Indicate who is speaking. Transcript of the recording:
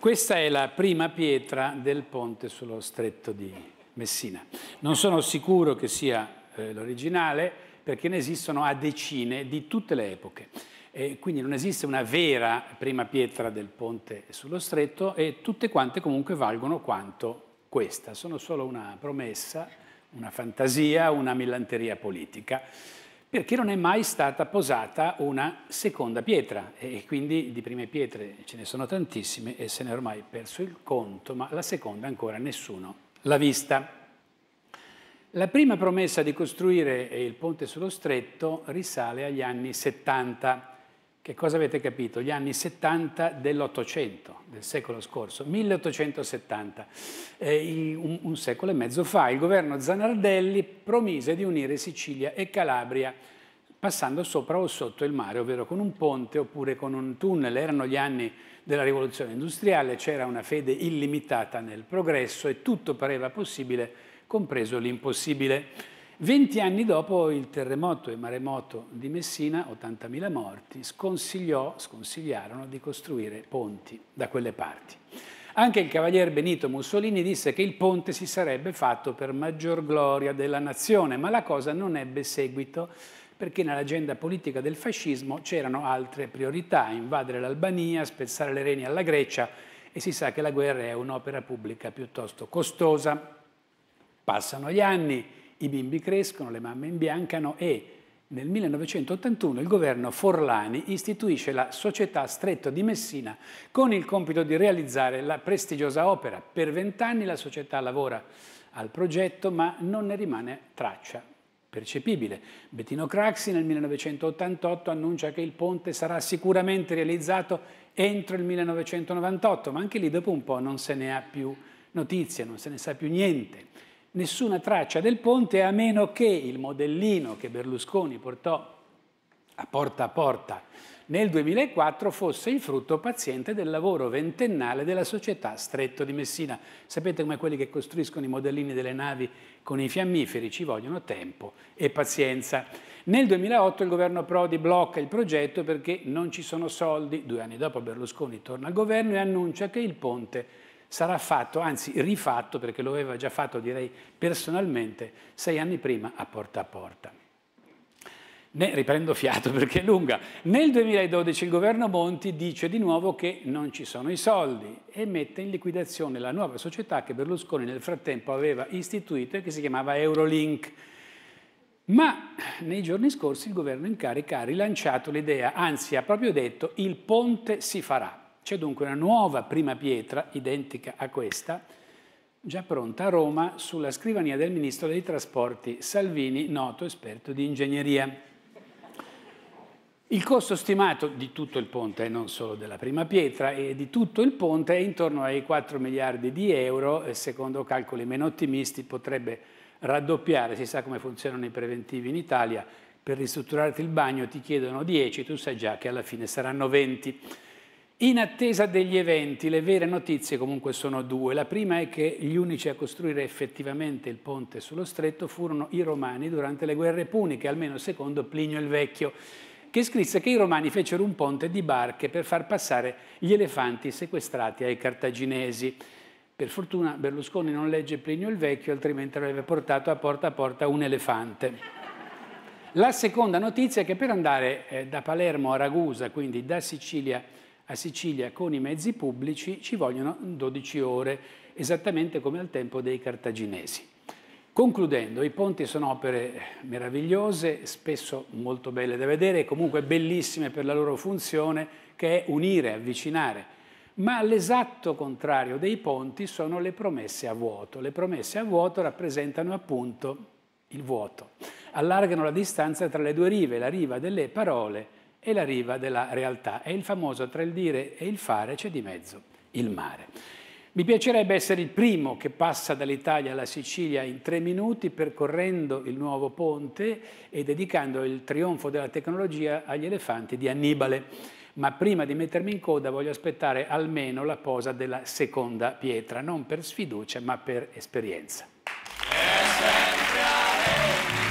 Speaker 1: Questa è la prima pietra del ponte sullo stretto di Messina. Non sono sicuro che sia eh, l'originale perché ne esistono a decine di tutte le epoche. E quindi non esiste una vera prima pietra del ponte sullo stretto e tutte quante comunque valgono quanto questa. Sono solo una promessa, una fantasia, una millanteria politica perché non è mai stata posata una seconda pietra e quindi di prime pietre ce ne sono tantissime e se ne è ormai perso il conto, ma la seconda ancora nessuno l'ha vista. La prima promessa di costruire il ponte sullo stretto risale agli anni 70 che cosa avete capito? Gli anni 70 dell'Ottocento, del secolo scorso, 1870, eh, un, un secolo e mezzo fa, il governo Zanardelli promise di unire Sicilia e Calabria passando sopra o sotto il mare, ovvero con un ponte oppure con un tunnel. Erano gli anni della rivoluzione industriale, c'era una fede illimitata nel progresso e tutto pareva possibile, compreso l'impossibile. Venti anni dopo il terremoto e maremoto di Messina, 80.000 morti, sconsigliarono di costruire ponti da quelle parti. Anche il cavalier Benito Mussolini disse che il ponte si sarebbe fatto per maggior gloria della nazione, ma la cosa non ebbe seguito perché nell'agenda politica del fascismo c'erano altre priorità, invadere l'Albania, spezzare le reni alla Grecia e si sa che la guerra è un'opera pubblica piuttosto costosa. Passano gli anni, i bimbi crescono, le mamme imbiancano e nel 1981 il governo Forlani istituisce la Società Stretto di Messina con il compito di realizzare la prestigiosa opera. Per vent'anni la società lavora al progetto ma non ne rimane traccia percepibile. Bettino Craxi nel 1988 annuncia che il ponte sarà sicuramente realizzato entro il 1998, ma anche lì dopo un po' non se ne ha più notizie, non se ne sa più niente nessuna traccia del ponte a meno che il modellino che Berlusconi portò a porta a porta nel 2004 fosse il frutto paziente del lavoro ventennale della società Stretto di Messina. Sapete come quelli che costruiscono i modellini delle navi con i fiammiferi ci vogliono tempo e pazienza. Nel 2008 il governo Prodi blocca il progetto perché non ci sono soldi. Due anni dopo Berlusconi torna al governo e annuncia che il ponte sarà fatto, anzi rifatto, perché lo aveva già fatto direi personalmente, sei anni prima a porta a porta. Ne riprendo fiato perché è lunga. Nel 2012 il governo Monti dice di nuovo che non ci sono i soldi e mette in liquidazione la nuova società che Berlusconi nel frattempo aveva istituito e che si chiamava Eurolink. Ma nei giorni scorsi il governo in carica ha rilanciato l'idea, anzi ha proprio detto il ponte si farà. C'è dunque una nuova prima pietra, identica a questa, già pronta a Roma sulla scrivania del ministro dei trasporti Salvini, noto esperto di ingegneria. Il costo stimato di tutto il ponte, e non solo della prima pietra, e di tutto il ponte è intorno ai 4 miliardi di euro, secondo calcoli meno ottimisti potrebbe raddoppiare, si sa come funzionano i preventivi in Italia, per ristrutturarti il bagno ti chiedono 10, tu sai già che alla fine saranno 20. In attesa degli eventi, le vere notizie comunque sono due. La prima è che gli unici a costruire effettivamente il ponte sullo stretto furono i romani durante le guerre puniche, almeno secondo Plinio il Vecchio, che scrisse che i romani fecero un ponte di barche per far passare gli elefanti sequestrati ai cartaginesi. Per fortuna Berlusconi non legge Plinio il Vecchio, altrimenti avrebbe portato a porta a porta un elefante. La seconda notizia è che per andare eh, da Palermo a Ragusa, quindi da Sicilia a a Sicilia con i mezzi pubblici ci vogliono 12 ore, esattamente come al tempo dei cartaginesi. Concludendo, i ponti sono opere meravigliose, spesso molto belle da vedere, comunque bellissime per la loro funzione, che è unire, avvicinare. Ma l'esatto contrario dei ponti sono le promesse a vuoto. Le promesse a vuoto rappresentano appunto il vuoto. Allargano la distanza tra le due rive, la riva delle parole e la riva della realtà. È il famoso tra il dire e il fare c'è di mezzo il mare. Mi piacerebbe essere il primo che passa dall'Italia alla Sicilia in tre minuti percorrendo il nuovo ponte e dedicando il trionfo della tecnologia agli elefanti di Annibale. Ma prima di mettermi in coda voglio aspettare almeno la posa della seconda pietra, non per sfiducia ma per esperienza. Essenziale.